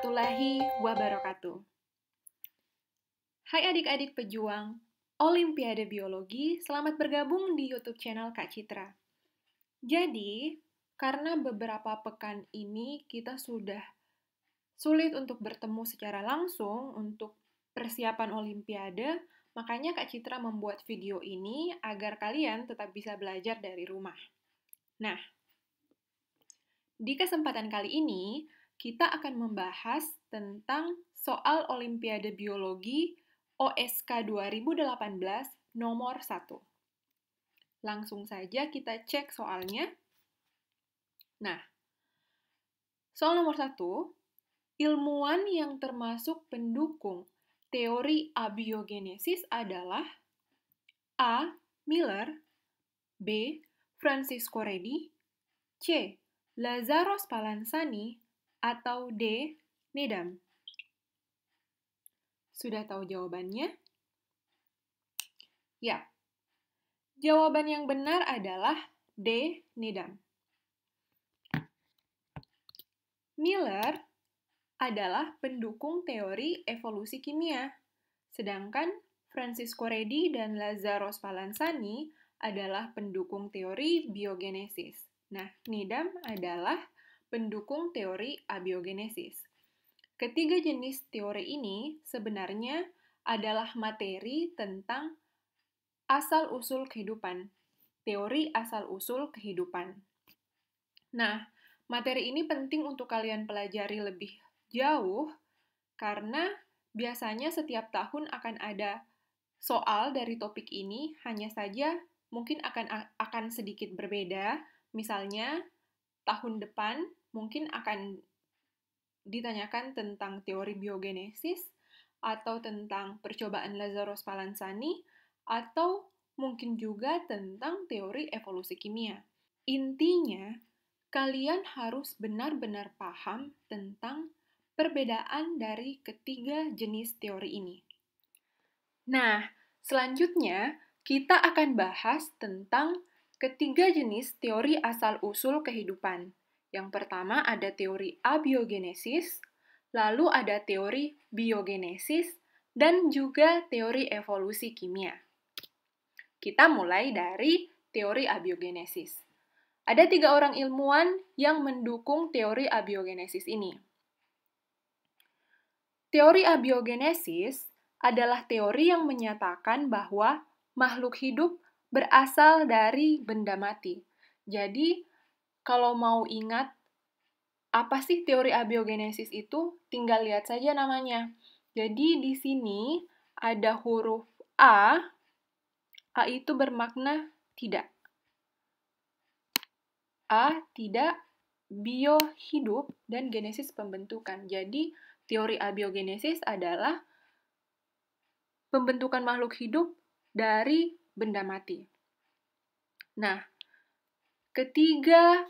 warahmatullahi wabarakatuh. Hai adik-adik pejuang Olimpiade Biologi, selamat bergabung di YouTube channel Kak Citra. Jadi, karena beberapa pekan ini kita sudah sulit untuk bertemu secara langsung untuk persiapan Olimpiade, makanya Kak Citra membuat video ini agar kalian tetap bisa belajar dari rumah. Nah, di kesempatan kali ini, kita akan membahas tentang soal Olimpiade Biologi OSK 2018 nomor 1. Langsung saja kita cek soalnya. Nah, soal nomor 1, ilmuwan yang termasuk pendukung teori abiogenesis adalah A. Miller, B. Francisco Redi, C. Lazaro Spallanzani, atau D. Nedam? Sudah tahu jawabannya? Ya. Jawaban yang benar adalah D. Nedam. Miller adalah pendukung teori evolusi kimia, sedangkan Francisco Redi dan Lazaro Spallanzani adalah pendukung teori biogenesis. Nah, NIDAM adalah pendukung teori abiogenesis. Ketiga jenis teori ini sebenarnya adalah materi tentang asal-usul kehidupan, teori asal-usul kehidupan. Nah, materi ini penting untuk kalian pelajari lebih jauh karena biasanya setiap tahun akan ada soal dari topik ini, hanya saja mungkin akan akan sedikit berbeda. Misalnya, tahun depan mungkin akan ditanyakan tentang teori biogenesis atau tentang percobaan lazarus Spallanzani atau mungkin juga tentang teori evolusi kimia. Intinya, kalian harus benar-benar paham tentang perbedaan dari ketiga jenis teori ini. Nah, selanjutnya kita akan bahas tentang ketiga jenis teori asal-usul kehidupan. Yang pertama ada teori abiogenesis, lalu ada teori biogenesis, dan juga teori evolusi kimia. Kita mulai dari teori abiogenesis. Ada tiga orang ilmuwan yang mendukung teori abiogenesis ini. Teori abiogenesis adalah teori yang menyatakan bahwa makhluk hidup berasal dari benda mati. Jadi, kalau mau ingat apa sih teori abiogenesis itu, tinggal lihat saja namanya. Jadi di sini ada huruf A, A itu bermakna tidak. A tidak bio hidup dan genesis pembentukan. Jadi teori abiogenesis adalah pembentukan makhluk hidup dari benda mati. Nah, Ketiga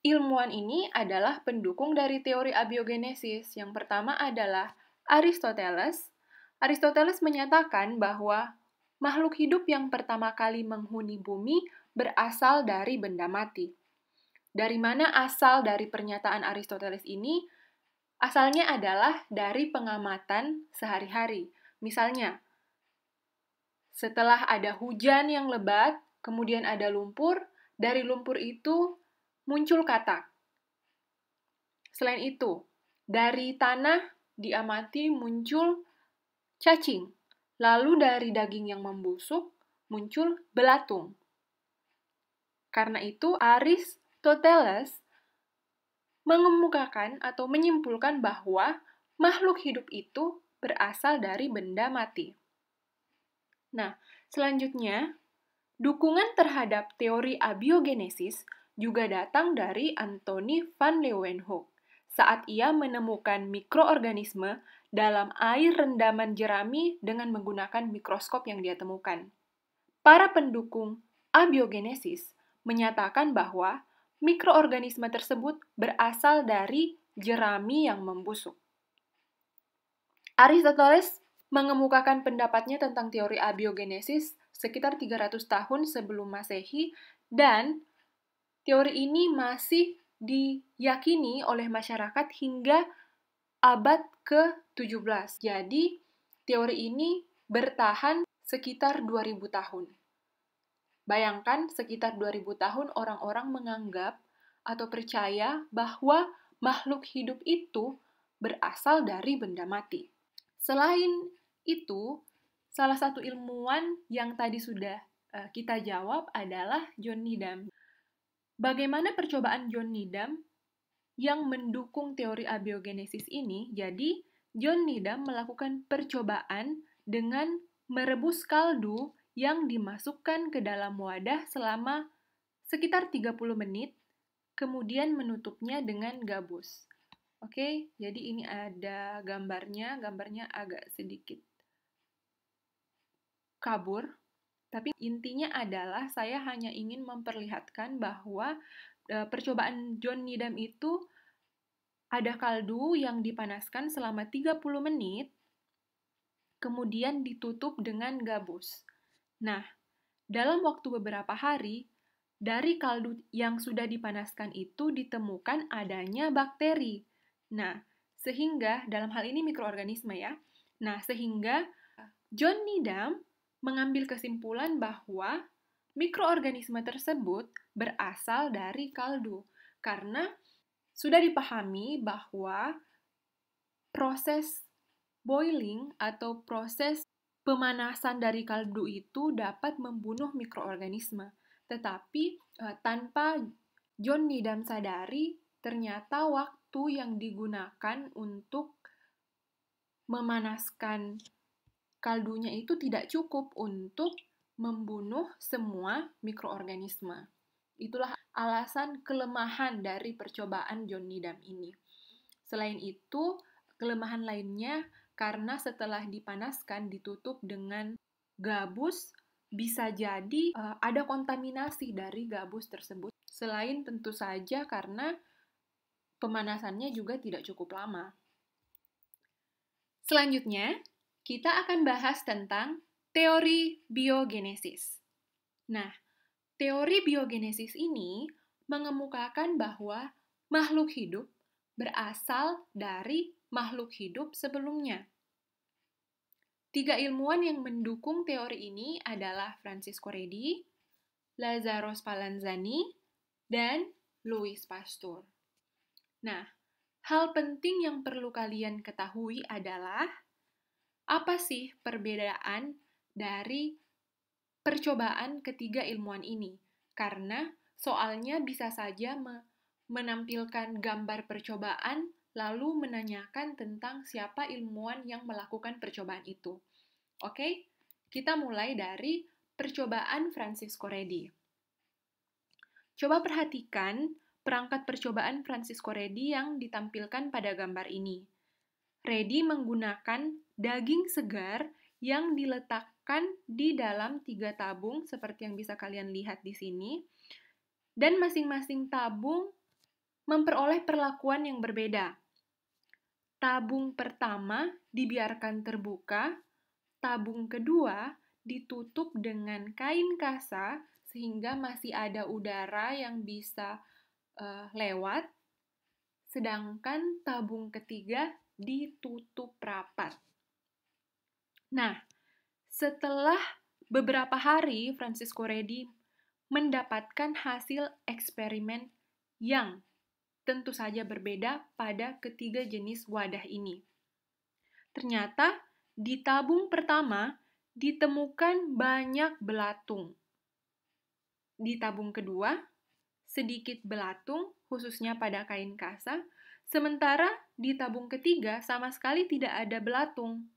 ilmuwan ini adalah pendukung dari teori abiogenesis. Yang pertama adalah Aristoteles. Aristoteles menyatakan bahwa makhluk hidup yang pertama kali menghuni bumi berasal dari benda mati. Dari mana asal dari pernyataan Aristoteles ini? Asalnya adalah dari pengamatan sehari-hari. Misalnya, setelah ada hujan yang lebat, kemudian ada lumpur, dari lumpur itu muncul kata. Selain itu, dari tanah diamati muncul cacing. Lalu dari daging yang membusuk muncul belatung. Karena itu Aristoteles mengemukakan atau menyimpulkan bahwa makhluk hidup itu berasal dari benda mati. Nah, selanjutnya Dukungan terhadap teori abiogenesis juga datang dari Anthony van Leeuwenhoek saat ia menemukan mikroorganisme dalam air rendaman jerami dengan menggunakan mikroskop yang dia temukan. Para pendukung abiogenesis menyatakan bahwa mikroorganisme tersebut berasal dari jerami yang membusuk. Aristoteles mengemukakan pendapatnya tentang teori abiogenesis sekitar 300 tahun sebelum Masehi dan teori ini masih diyakini oleh masyarakat hingga abad ke-17. Jadi, teori ini bertahan sekitar 2000 tahun. Bayangkan sekitar 2000 tahun orang-orang menganggap atau percaya bahwa makhluk hidup itu berasal dari benda mati. Selain itu, Salah satu ilmuwan yang tadi sudah eh, kita jawab adalah John Needham. Bagaimana percobaan John Needham yang mendukung teori abiogenesis ini? Jadi, John Needham melakukan percobaan dengan merebus kaldu yang dimasukkan ke dalam wadah selama sekitar 30 menit, kemudian menutupnya dengan gabus. Oke, jadi ini ada gambarnya, gambarnya agak sedikit kabur, tapi intinya adalah saya hanya ingin memperlihatkan bahwa e, percobaan John Needham itu ada kaldu yang dipanaskan selama 30 menit, kemudian ditutup dengan gabus. Nah, dalam waktu beberapa hari, dari kaldu yang sudah dipanaskan itu ditemukan adanya bakteri. Nah, sehingga dalam hal ini mikroorganisme ya. Nah, sehingga John Needham mengambil kesimpulan bahwa mikroorganisme tersebut berasal dari kaldu karena sudah dipahami bahwa proses boiling atau proses pemanasan dari kaldu itu dapat membunuh mikroorganisme. Tetapi eh, tanpa John Needham sadari, ternyata waktu yang digunakan untuk memanaskan kaldunya itu tidak cukup untuk membunuh semua mikroorganisme. Itulah alasan kelemahan dari percobaan John Needham ini. Selain itu, kelemahan lainnya karena setelah dipanaskan ditutup dengan gabus bisa jadi uh, ada kontaminasi dari gabus tersebut. Selain tentu saja karena pemanasannya juga tidak cukup lama. Selanjutnya, kita akan bahas tentang teori biogenesis. Nah, teori biogenesis ini mengemukakan bahwa makhluk hidup berasal dari makhluk hidup sebelumnya. Tiga ilmuwan yang mendukung teori ini adalah Francisco Redi, Lazaro Spallanzani, dan Louis Pasteur. Nah, hal penting yang perlu kalian ketahui adalah apa sih perbedaan dari percobaan ketiga ilmuwan ini? Karena soalnya bisa saja menampilkan gambar percobaan lalu menanyakan tentang siapa ilmuwan yang melakukan percobaan itu. Oke, kita mulai dari percobaan Francisco Redi. Coba perhatikan perangkat percobaan Francisco Redi yang ditampilkan pada gambar ini. Redi menggunakan daging segar yang diletakkan di dalam tiga tabung seperti yang bisa kalian lihat di sini. Dan masing-masing tabung memperoleh perlakuan yang berbeda. Tabung pertama dibiarkan terbuka, tabung kedua ditutup dengan kain kasa sehingga masih ada udara yang bisa uh, lewat, sedangkan tabung ketiga ditutup rapat. Nah, setelah beberapa hari, Francisco Redi mendapatkan hasil eksperimen yang tentu saja berbeda pada ketiga jenis wadah ini. Ternyata di tabung pertama ditemukan banyak belatung. Di tabung kedua, sedikit belatung, khususnya pada kain kasa, sementara di tabung ketiga sama sekali tidak ada belatung.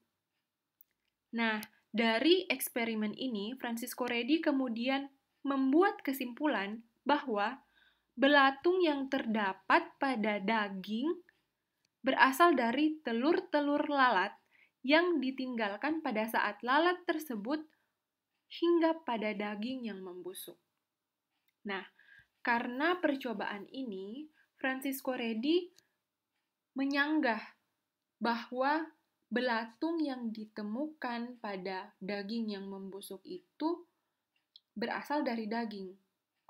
Nah, dari eksperimen ini, Francisco Redi kemudian membuat kesimpulan bahwa belatung yang terdapat pada daging berasal dari telur-telur lalat yang ditinggalkan pada saat lalat tersebut hingga pada daging yang membusuk. Nah, karena percobaan ini, Francisco Redi menyanggah bahwa belatung yang ditemukan pada daging yang membusuk itu berasal dari daging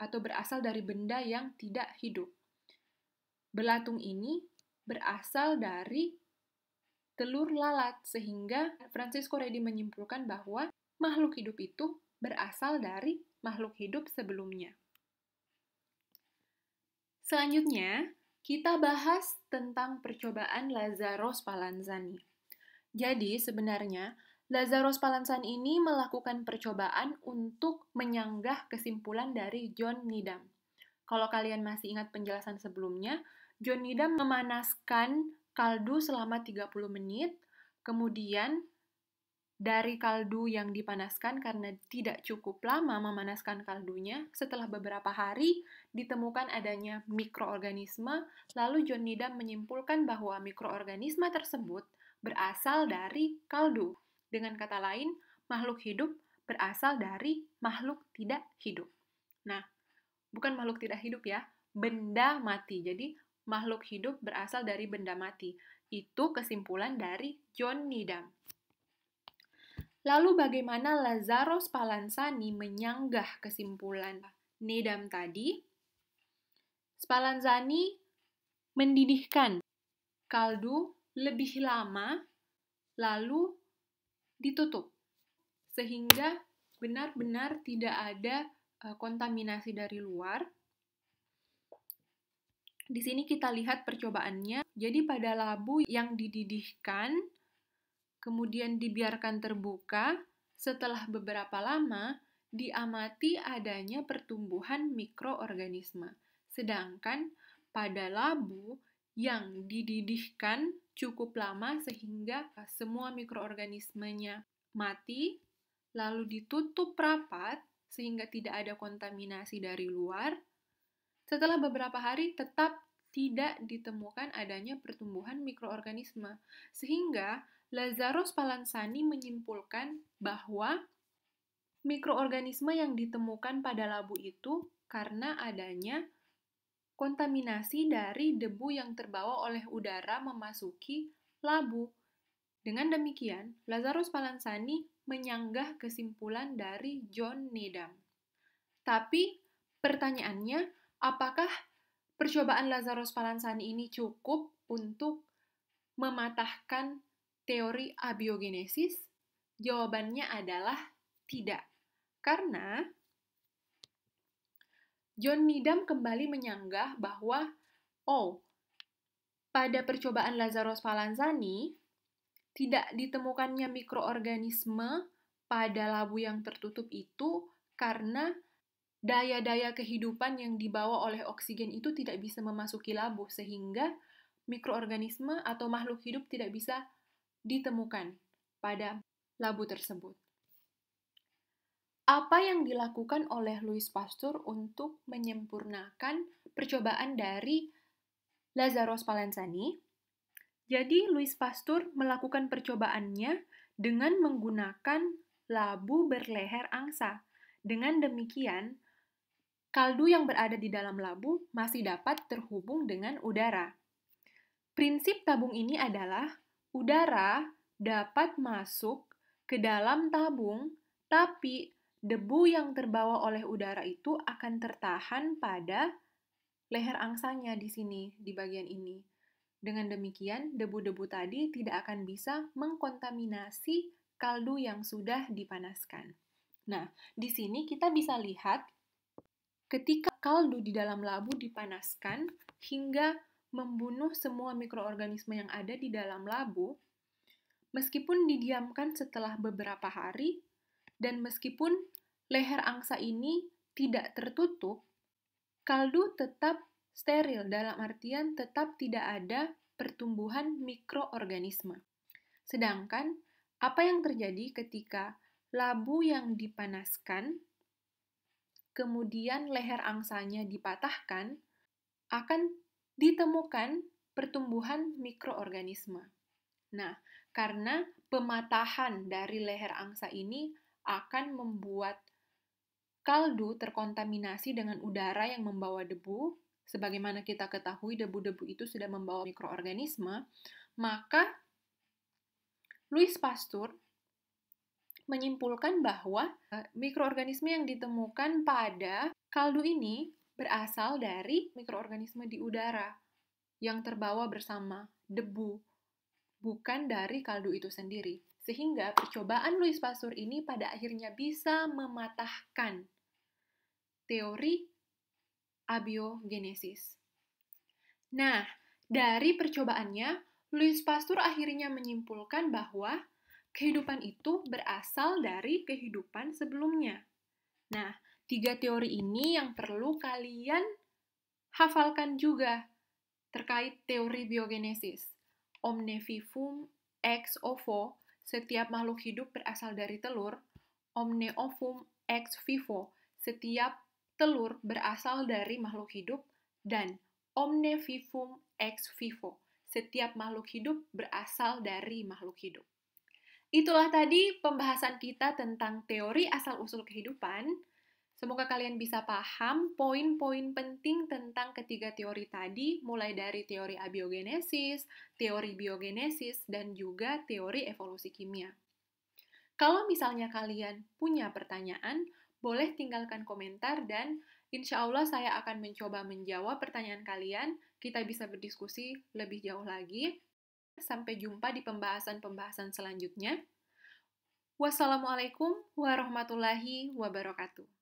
atau berasal dari benda yang tidak hidup. Belatung ini berasal dari telur lalat sehingga Francisco Redi menyimpulkan bahwa makhluk hidup itu berasal dari makhluk hidup sebelumnya. Selanjutnya, kita bahas tentang percobaan Lazaro Spallanzani. Jadi sebenarnya Lazarus Palansan ini melakukan percobaan untuk menyanggah kesimpulan dari John Needham. Kalau kalian masih ingat penjelasan sebelumnya, John Needham memanaskan kaldu selama 30 menit, kemudian dari kaldu yang dipanaskan karena tidak cukup lama memanaskan kaldunya, setelah beberapa hari ditemukan adanya mikroorganisme, lalu John Needham menyimpulkan bahwa mikroorganisme tersebut – berasal dari kaldu. Dengan kata lain, makhluk hidup berasal dari makhluk tidak hidup. Nah, bukan makhluk tidak hidup ya, benda mati. Jadi, makhluk hidup berasal dari benda mati. Itu kesimpulan dari John Needham. Lalu bagaimana Lazarus Spallanzani menyanggah kesimpulan Needham tadi? Spallanzani mendidihkan kaldu lebih lama lalu ditutup sehingga benar-benar tidak ada eh, kontaminasi dari luar. Di sini kita lihat percobaannya. Jadi pada labu yang dididihkan kemudian dibiarkan terbuka, setelah beberapa lama diamati adanya pertumbuhan mikroorganisme. Sedangkan pada labu yang dididihkan cukup lama sehingga eh, semua mikroorganismenya mati, lalu ditutup rapat sehingga tidak ada kontaminasi dari luar. Setelah beberapa hari tetap tidak ditemukan adanya pertumbuhan mikroorganisme. Sehingga Lazarus Palansani menyimpulkan bahwa mikroorganisme yang ditemukan pada labu itu karena adanya kontaminasi dari debu yang terbawa oleh udara memasuki labu. Dengan demikian, Lazarus Palansani menyanggah kesimpulan dari John Needham. Tapi pertanyaannya, apakah percobaan Lazarus Palansani ini cukup untuk mematahkan teori abiogenesis? Jawabannya adalah tidak. Karena John Needham kembali menyanggah bahwa, oh, pada percobaan Lazarus Palanzani, tidak ditemukannya mikroorganisme pada labu yang tertutup itu karena daya-daya kehidupan yang dibawa oleh oksigen itu tidak bisa memasuki labu, sehingga mikroorganisme atau makhluk hidup tidak bisa ditemukan pada labu tersebut apa yang dilakukan oleh Louis Pasteur untuk menyempurnakan percobaan dari Lazarus Spallanzani. Jadi Louis Pasteur melakukan percobaannya dengan menggunakan labu berleher angsa. Dengan demikian, kaldu yang berada di dalam labu masih dapat terhubung dengan udara. Prinsip tabung ini adalah udara dapat masuk ke dalam tabung, tapi debu yang terbawa oleh udara itu akan tertahan pada leher angsanya di sini, di bagian ini. Dengan demikian, debu-debu tadi tidak akan bisa mengkontaminasi kaldu yang sudah dipanaskan. Nah, di sini kita bisa lihat ketika kaldu di dalam labu dipanaskan hingga membunuh semua mikroorganisme yang ada di dalam labu, meskipun didiamkan setelah beberapa hari, dan meskipun leher angsa ini tidak tertutup, kaldu tetap steril dalam artian tetap tidak ada pertumbuhan mikroorganisme. Sedangkan apa yang terjadi ketika labu yang dipanaskan kemudian leher angsanya dipatahkan akan ditemukan pertumbuhan mikroorganisme. Nah, karena pematahan dari leher angsa ini akan membuat kaldu terkontaminasi dengan udara yang membawa debu. Sebagaimana kita ketahui, debu-debu itu sudah membawa mikroorganisme, maka Louis Pasteur menyimpulkan bahwa eh, mikroorganisme yang ditemukan pada kaldu ini berasal dari mikroorganisme di udara yang terbawa bersama debu, bukan dari kaldu itu sendiri. Sehingga percobaan Louis Pasteur ini pada akhirnya bisa mematahkan teori abiogenesis. Nah, dari percobaannya, Louis Pasteur akhirnya menyimpulkan bahwa kehidupan itu berasal dari kehidupan sebelumnya. Nah, tiga teori ini yang perlu kalian hafalkan juga terkait teori biogenesis. Omne vivum ex ovo setiap makhluk hidup berasal dari telur, omne ovum ex vivo. Setiap telur berasal dari makhluk hidup dan omne vivum ex vivo. Setiap makhluk hidup berasal dari makhluk hidup. Itulah tadi pembahasan kita tentang teori asal-usul kehidupan. Semoga kalian bisa paham poin-poin penting tentang ketiga teori tadi, mulai dari teori abiogenesis, teori biogenesis, dan juga teori evolusi kimia. Kalau misalnya kalian punya pertanyaan, boleh tinggalkan komentar dan insya Allah saya akan mencoba menjawab pertanyaan kalian. Kita bisa berdiskusi lebih jauh lagi. Sampai jumpa di pembahasan-pembahasan selanjutnya. Wassalamualaikum warahmatullahi wabarakatuh.